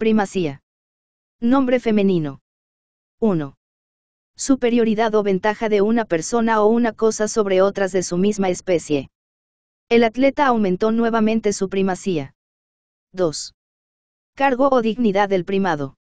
Primacía. Nombre femenino. 1. Superioridad o ventaja de una persona o una cosa sobre otras de su misma especie. El atleta aumentó nuevamente su primacía. 2. Cargo o dignidad del primado.